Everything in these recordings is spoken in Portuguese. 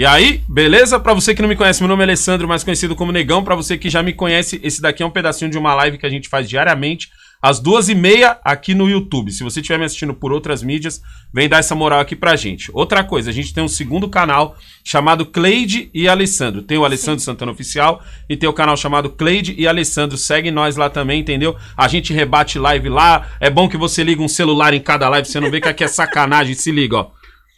E aí, beleza? Para você que não me conhece, meu nome é Alessandro, mais conhecido como Negão. Para você que já me conhece, esse daqui é um pedacinho de uma live que a gente faz diariamente às duas e meia aqui no YouTube. Se você estiver me assistindo por outras mídias, vem dar essa moral aqui pra gente. Outra coisa, a gente tem um segundo canal chamado Cleide e Alessandro. Tem o Alessandro Sim. Santana Oficial e tem o canal chamado Cleide e Alessandro. Segue nós lá também, entendeu? A gente rebate live lá. É bom que você liga um celular em cada live, você não vê que aqui é sacanagem. Se liga, ó.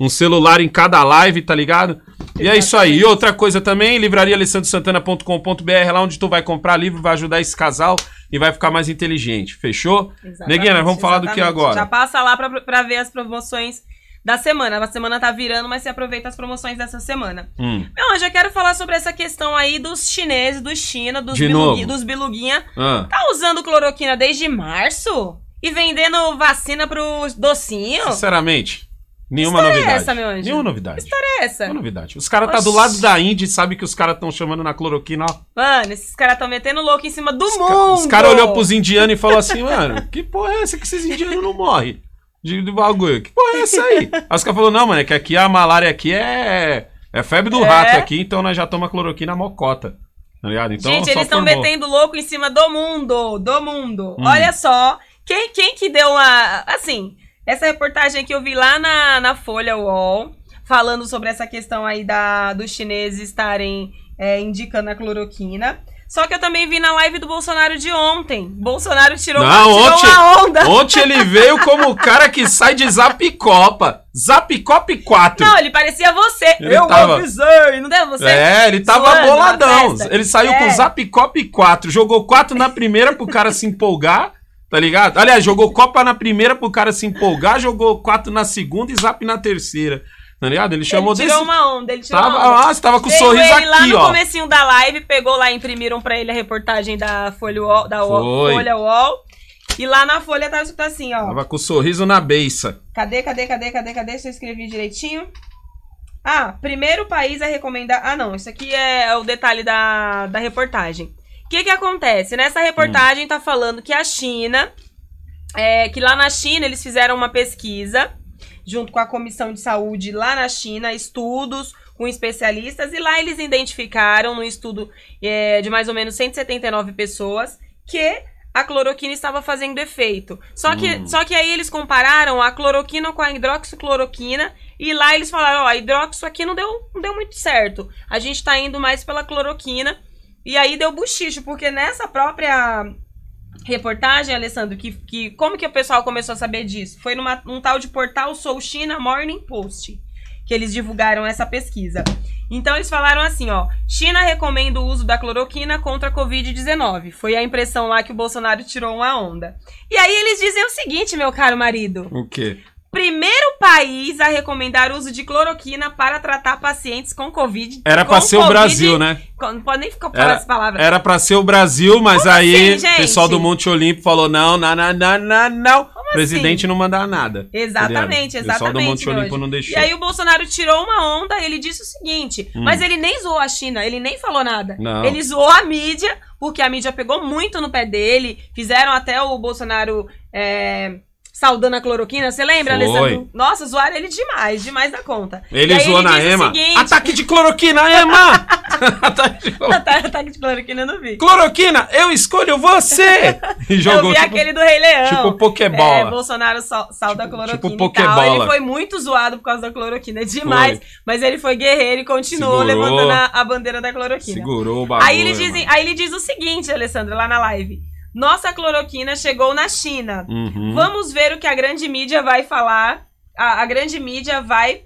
Um celular em cada live, tá ligado? E é isso aí. E outra coisa também, livrariaalessandrosantana.com.br, lá onde tu vai comprar livro, vai ajudar esse casal e vai ficar mais inteligente. Fechou? Exatamente, Neguinha, vamos exatamente. falar do que agora? Já passa lá para ver as promoções da semana. A semana tá virando, mas você aproveita as promoções dessa semana. Hum. Meu anjo, eu quero falar sobre essa questão aí dos chineses, do China, dos, bilugui, dos biluguinha. Ah. Tá usando cloroquina desde março? E vendendo vacina pro docinho? Sinceramente. Nenhuma história é novidade. É essa, meu anjo? Nenhuma novidade. Que história é essa? Nenhuma novidade. Os caras tá do lado da índia e sabe que os caras estão chamando na cloroquina, ó. Mano, esses caras estão metendo louco em cima do os mundo. Ca os caras olhou pros indianos e falou assim, mano, que porra é essa que esses indianos não morrem? De, de bagulho. Que porra é essa aí? Aí os caras falaram, não, mano, é que aqui a malária aqui é. É febre do é. rato aqui, então nós já tomamos cloroquina mocota. Tá ligado? Então, Gente, eles estão metendo louco em cima do mundo. Do mundo. Hum. Olha só. Quem, quem que deu uma. Assim. Essa reportagem que eu vi lá na, na Folha UOL, falando sobre essa questão aí da, dos chineses estarem é, indicando a cloroquina. Só que eu também vi na live do Bolsonaro de ontem. Bolsonaro tirou, Não, tirou ontem, uma onda. Ontem ele veio como o cara que sai de Zapicopa. Zapicop 4. Não, ele parecia você. Ele eu tava... avisei, não deu é você? É, ele tava boladão. Ele saiu é. com Zapicop 4. Jogou 4 na primeira pro cara se empolgar. Tá ligado? Aliás, jogou Copa na primeira pro cara se empolgar, jogou quatro na segunda e zap na terceira. Tá ligado? Ele chamou ele tirou desse... uma onda, ele tirou tava, uma onda. Ah, você tava com o um sorriso ele aqui, lá ó. no comecinho da live, pegou lá, imprimiram pra ele a reportagem da Folha UOL. Da Folha Wall e lá na Folha tava tá, escrito tá assim, ó. Tava com o sorriso na beiça. Cadê, cadê, cadê, cadê, cadê? Se eu escrevi direitinho. Ah, primeiro país a recomendar... Ah, não, isso aqui é o detalhe da, da reportagem que, que acontece? Nessa reportagem está falando que a China, é, que lá na China eles fizeram uma pesquisa junto com a Comissão de Saúde lá na China, estudos com especialistas, e lá eles identificaram, no estudo é, de mais ou menos 179 pessoas, que a cloroquina estava fazendo efeito. Só que, hum. só que aí eles compararam a cloroquina com a hidroxicloroquina e lá eles falaram, ó, hidroxo aqui não deu, não deu muito certo. A gente está indo mais pela cloroquina. E aí deu buchicho, porque nessa própria reportagem, Alessandro, que, que como que o pessoal começou a saber disso? Foi numa, num tal de portal Sou China Morning Post que eles divulgaram essa pesquisa. Então eles falaram assim, ó, China recomenda o uso da cloroquina contra a Covid-19. Foi a impressão lá que o Bolsonaro tirou uma onda. E aí eles dizem o seguinte, meu caro marido. O quê? Primeiro país a recomendar o uso de cloroquina para tratar pacientes com Covid. Era para ser COVID, o Brasil, né? Não pode nem ficar falando essa palavra. Era para ser o Brasil, mas Como aí assim, o pessoal do Monte Olimpo falou: não, não, não, não, não, não. Como assim? presidente assim? não mandar nada. Exatamente, tá exatamente. O pessoal do Monte Olimpo hoje. não deixou. E aí o Bolsonaro tirou uma onda e ele disse o seguinte: hum. mas ele nem zoou a China, ele nem falou nada. Não. Ele zoou a mídia, porque a mídia pegou muito no pé dele, fizeram até o Bolsonaro. É saudando a cloroquina. Você lembra, Foi. Alessandro? Nossa, zoaram ele demais, demais da conta. Ele zoou ele na Ema. Seguinte... Ataque de cloroquina, Ema! ataque, de cloroquina. ataque de cloroquina eu não vi. Cloroquina, eu escolho você! E jogou, eu vi tipo, aquele do Rei Leão. Tipo é, Pokébola. É, Bolsonaro sal, salda tipo, a tipo cloroquina tipo Pokébola. Ele foi muito zoado por causa da cloroquina, é demais. Foi. Mas ele foi guerreiro e continuou Segurou. levantando a, a, bandeira da cloroquina. Segurou o bagulho. Aí ele, diz, aí ele diz o seguinte, Alessandro, lá na live. Nossa cloroquina chegou na China. Uhum. Vamos ver o que a grande mídia vai falar. A, a, grande mídia vai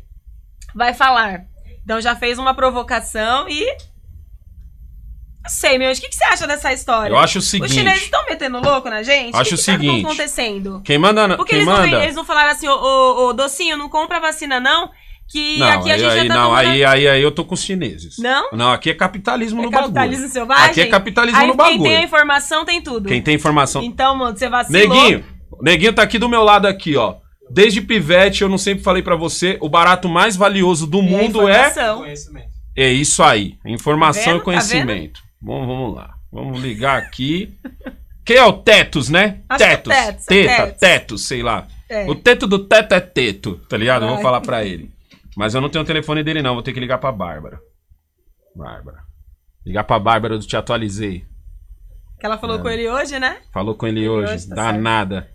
vai falar. Então já fez uma provocação e não sei, meu, o que, que você acha dessa história? Eu acho o seguinte. Os chineses estão metendo louco na gente? Acho que o que está acontecendo? Quem manda. Porque quem eles, manda... Não, eles não falaram assim, ô, ô, ô, docinho, não compra vacina não. Que não, aqui a gente aí, já tá não, aí, aí, aí eu tô com os chineses. Não? Não, aqui é capitalismo é no capitalismo bagulho. Capitalismo selvagem? Aqui é capitalismo aí, no bagulho. Quem tem a informação tem tudo. Quem tem informação. Então, mano, você vacilou. Neguinho, neguinho tá aqui do meu lado aqui, ó. Desde pivete, eu não sempre falei para você, o barato mais valioso do e mundo é. Conhecimento. É isso aí. Informação tá e tá conhecimento. Tá Bom, vamos lá. Vamos ligar aqui. Quem é o Tetos, né? Acho é tetos. tetos. É Teta, tetos. tetos, sei lá. É. O teto do teto é teto, tá ligado? Vamos falar para ele. Mas eu não tenho o telefone dele, não. Vou ter que ligar pra Bárbara. Bárbara. Ligar pra Bárbara do Te Atualizei. Que ela falou é. com ele hoje, né? Falou com ele, ele hoje. hoje tá Danada. Certo.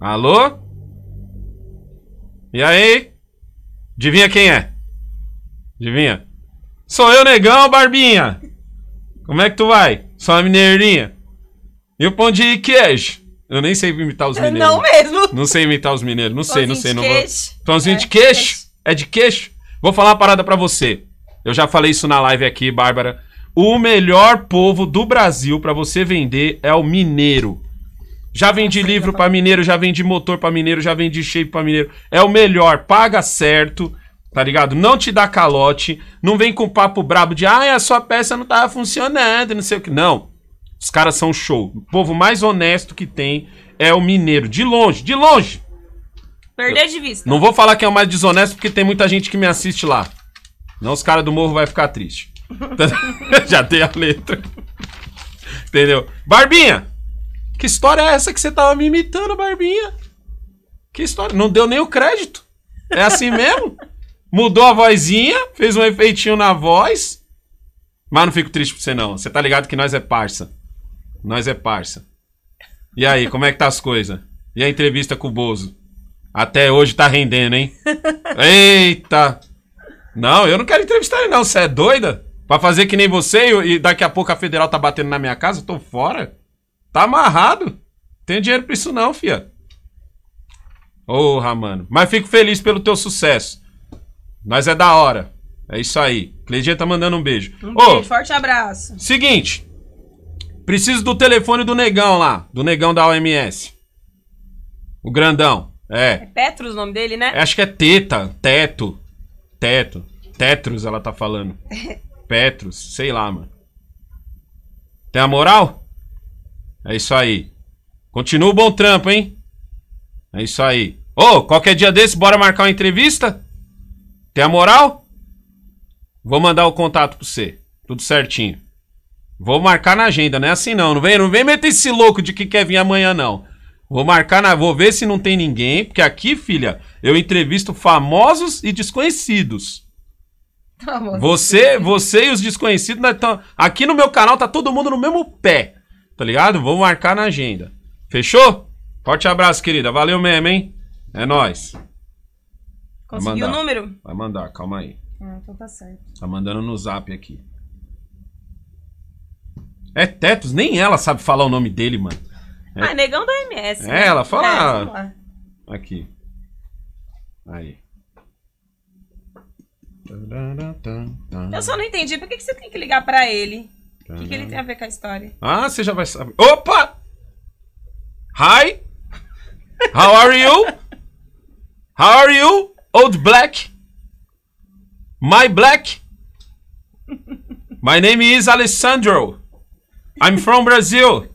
Alô? E aí? Adivinha quem é? Adivinha? Sou eu, negão, Barbinha. Como é que tu vai? Sou uma mineirinha. E o pão de queijo? Eu nem sei imitar os mineiros. Não mesmo. Não sei imitar os mineiros. Não sei, não sei. Não vou... Pãozinho de é, queixo. É de queixo? Vou falar uma parada pra você. Eu já falei isso na live aqui, Bárbara. O melhor povo do Brasil para você vender é o mineiro. Já vendi livro para mineiro, já vendi motor para mineiro, já vendi shape para mineiro. É o melhor, paga certo, tá ligado? Não te dá calote, não vem com papo brabo de ah, é, a sua peça não tava funcionando, não sei o que. Não, os caras são show. O povo mais honesto que tem é o mineiro. De longe, de longe! Perder de vista. Não vou falar que é o mais desonesto, porque tem muita gente que me assiste lá. Não, os caras do morro vai ficar triste. Já dei a letra. Entendeu? Barbinha! Que história é essa que você tava me imitando, Barbinha? Que história? Não deu nem o crédito. É assim mesmo? Mudou a vozinha, fez um efeitinho na voz. Mas não fico triste por você, não. Você tá ligado que nós é parça nós é parça. E aí, como é que tá as coisas? E a entrevista com o Bozo? Até hoje tá rendendo, hein? Eita! Não, eu não quero entrevistar ele, não. Você é doida? Pra fazer que nem você e daqui a pouco a federal tá batendo na minha casa, eu tô fora. Tá amarrado. Tem dinheiro pra isso, não, fia. Porra, mano. Mas fico feliz pelo teu sucesso. Nós é da hora. É isso aí. Cleidia tá mandando um beijo. Um beijo, oh, forte abraço. Seguinte, Preciso do telefone do negão lá, do negão da OMS. O grandão, é. É Petros o nome dele, né? É, acho que é Teta, Teto, Teto, Tetros ela tá falando. Petros, sei lá, mano. Tem a moral? É isso aí. Continua o bom trampo, hein? É isso aí. Ô, oh, qualquer dia desse, bora marcar uma entrevista? Tem a moral? Vou mandar o contato pra você. Tudo certinho. Vou marcar na agenda, não é assim não. Não vem, não vem meter esse louco de que quer vir amanhã, não. Vou marcar na. Vou ver se não tem ninguém, porque aqui, filha, eu entrevisto famosos e desconhecidos. Tá você, você e os desconhecidos, né? tam... aqui no meu canal tá todo mundo no mesmo pé, tá ligado? Vou marcar na agenda. Fechou? Forte abraço, querida. Valeu mesmo, hein? É nós. Conseguiu o número? Vai mandar, calma aí. Ah, então tá certo. Tá mandando no zap aqui. É Tetos, nem ela sabe falar o nome dele, mano. É... Ah, negão da MS. É, né? ela fala. É, Aqui. Aí. Eu só não entendi. Por que, você tem que ligar pra ele? O que, que ele tem a ver com a história? Ah, você já vai saber. Opa! Hi! How are you? How are you, old black? My black? My name is Alessandro. I'm from Brazil.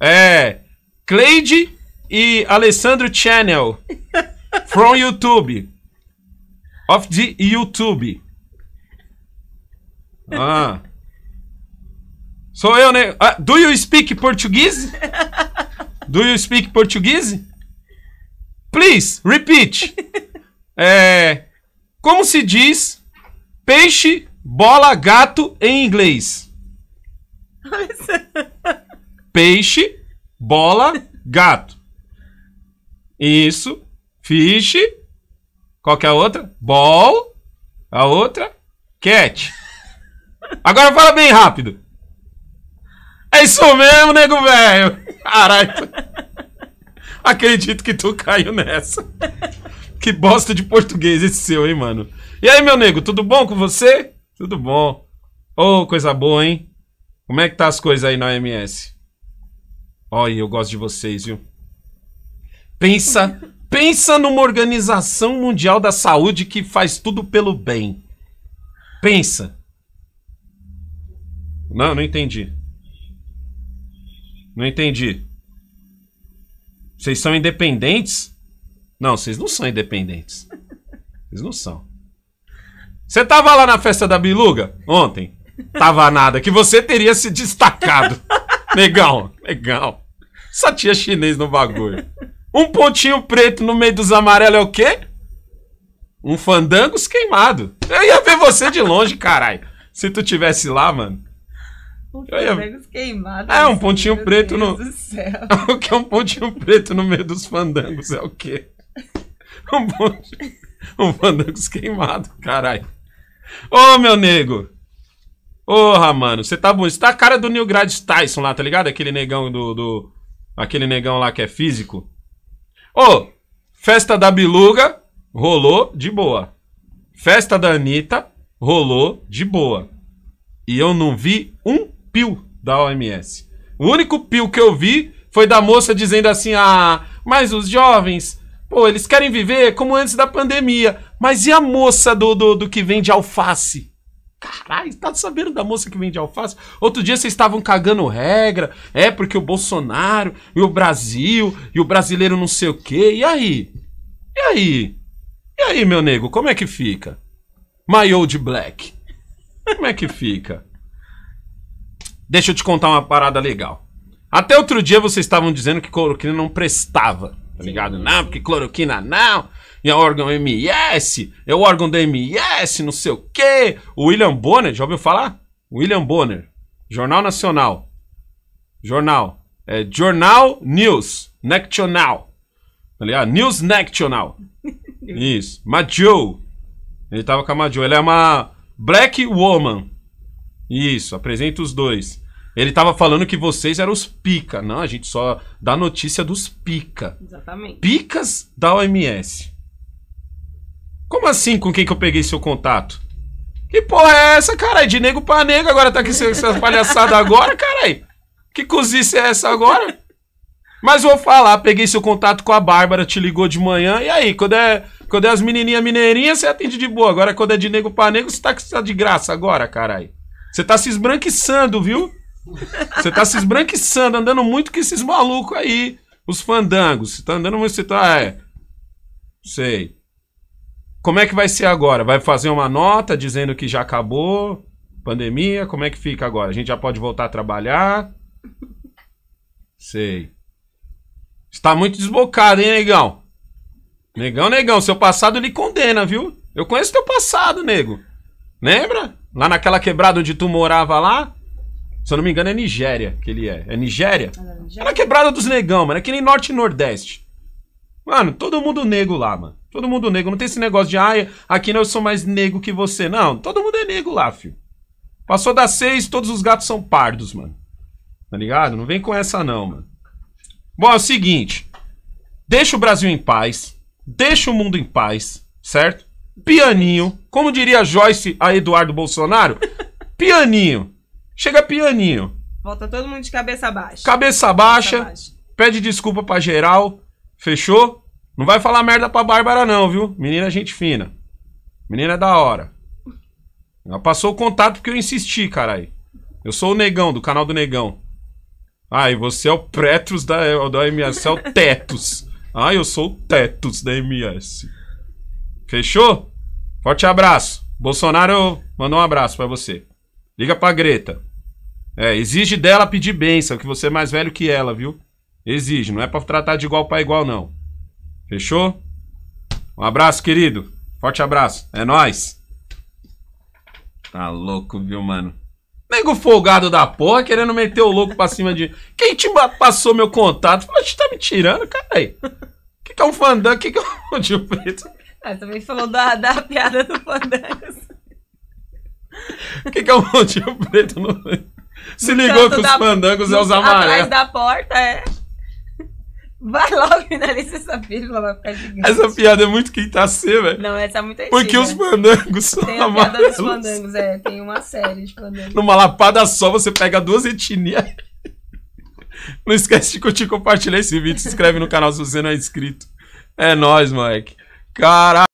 É. Cleide e Alessandro Channel. From YouTube. Of the YouTube. Ah. Sou eu, né? Ah, do you speak Portuguese? Do you speak Portuguese? Please, repeat. É, como se diz peixe, bola, gato em inglês? Peixe, bola, gato. Isso. Fish. Qual que é a outra? Ball. A outra? Cat. Agora fala bem rápido. É isso mesmo, nego velho. Caralho. Acredito que tu caiu nessa. Que bosta de português esse seu, hein, mano? E aí, meu nego, tudo bom com você? Tudo bom. Ô, oh, coisa boa, hein? Como é que tá as coisas aí na OMS? Olha, eu gosto de vocês, viu? Pensa, pensa numa organização mundial da saúde que faz tudo pelo bem. Pensa. Não, não entendi. Não entendi. Vocês são independentes? Não, vocês não são independentes. Vocês não são. Você tava lá na festa da Biluga ontem? Tava nada, que você teria se destacado. Legal, legal. Só tinha chinês no bagulho. Um pontinho preto no meio dos amarelos é o quê? Um fandangos queimado. Eu ia ver você de longe, caralho. Se tu tivesse lá, mano. Um ia... fandangos queimado. É, um pontinho Deus preto Deus no. céu. o que é um pontinho preto no meio dos fandangos? É o quê? Um pontinho. Um fandangos queimado, caralho. Ô, meu nego. Porra, mano, você tá bom. Você tá a cara do Neil Grad Tyson lá, tá ligado? Aquele negão do, do. Aquele negão lá que é físico. Ô, festa da Biluga rolou de boa. Festa da Anitta rolou de boa. E eu não vi um pio da OMS. O único pio que eu vi foi da moça dizendo assim: ah, mas os jovens, pô, eles querem viver como antes da pandemia. Mas e a moça do, do, do que vende alface? Caralho, tá sabendo da moça que vende alface? Outro dia vocês estavam cagando regra, é porque o Bolsonaro e o Brasil e o brasileiro não sei o quê. E aí? E aí? E aí, meu nego, como é que fica? My old black. Como é que fica? Deixa eu te contar uma parada legal. Até outro dia vocês estavam dizendo que cloroquina não prestava tá ligado? Não, porque cloroquina não, e é órgão MS, é o órgão da MS, não sei o quê. O William Bonner, já ouviu falar? William Bonner, Jornal Nacional. Jornal. É Jornal News National Tá ligado? News National Isso. Majo. Ele tava com a Majo. Ela é uma Black Woman. Isso, apresenta os dois. Ele tava falando que vocês eram os pica. Não, a gente só dá notícia dos pica. Exatamente. Picas da OMS. Como assim com quem que eu peguei seu contato? Que porra é essa, cara? De nego pra nego agora tá aqui essas palhaçadas agora, caralho? Que cozice é essa agora? Mas vou falar, peguei seu contato com a Bárbara, te ligou de manhã, e aí, quando é, quando é as menininhas mineirinhas, você atende de boa. Agora, quando é de nego pra nego, você tá, de graça agora, carai. Você tá se esbranquiçando, viu? Você tá se esbranquiçando, andando muito com esses malucos aí. Os fandangos. Você tá andando muito, você tá. Ah, é. Sei. Como é que vai ser agora? Vai fazer uma nota dizendo que já acabou? Pandemia? Como é que fica agora? A gente já pode voltar a trabalhar? Sei. Está muito desbocado, hein, negão? Negão, negão, seu passado lhe condena, viu? Eu conheço teu passado, nego. Lembra? Lá naquela quebrada onde tu morava lá? Se eu não me engano, é Nigéria que ele é. É Nigéria? É na quebrada dos negão, mano. É que nem norte e nordeste. Mano, todo mundo negro lá, mano. Todo mundo negro Não tem esse negócio de, ai, ah, aqui não eu sou mais negro que você. Não, todo mundo é negro lá, filho. Passou das seis, todos os gatos são pardos, mano. Tá ligado? Não vem com essa, não, mano. Bom, é o seguinte. Deixa o Brasil em paz. Deixa o mundo em paz, certo? Pianinho. Como diria Joyce a Eduardo Bolsonaro, pianinho. Chega pianinho. Volta todo mundo de cabeça baixa. Cabeça baixa, cabeça pede desculpa pra geral. Fechou? Não vai falar merda pra Bárbara, não, viu? Menina, gente fina. Menina é da hora. Ela passou o contato porque eu insisti, caralho. Eu sou o Negão, do canal do Negão. Ah, e você é o pretos da, da MS, você é o Tetos. Ah, eu sou o Tetos da MS. Fechou? Forte abraço. Bolsonaro mandou um abraço para você. Liga pra Greta. É, exige dela pedir bênção, que você é mais velho que ela, viu? Exige, não é pra tratar de igual para igual, não. Fechou? Um abraço, querido. Forte abraço. É nós. Tá louco, viu, mano? Nego folgado da porra, querendo meter o louco pra cima de. Quem te passou meu contato? Falou, você tá me tirando, caralho. O que, que é um fandango? O que, que é um Gil Preto? Ah, também falou da, da piada do fandango. O que, que é um Gil Preto no. Se ligou que os da, fandangos é os amarelos. Atrás da porta, é. Vai logo finaliza essa pílula, vai ficar gigante. Essa piada é muito quinta tá C, velho. Não, essa é muito antiga. Porque os fandangos são Tem a piada dos fandangos, é. Tem uma série de fandangos. Numa lapada só, você pega duas etnias. Não esquece de curtir e compartilhar esse vídeo. Se inscreve no canal se você não é inscrito. É nóis, moleque. Caralho.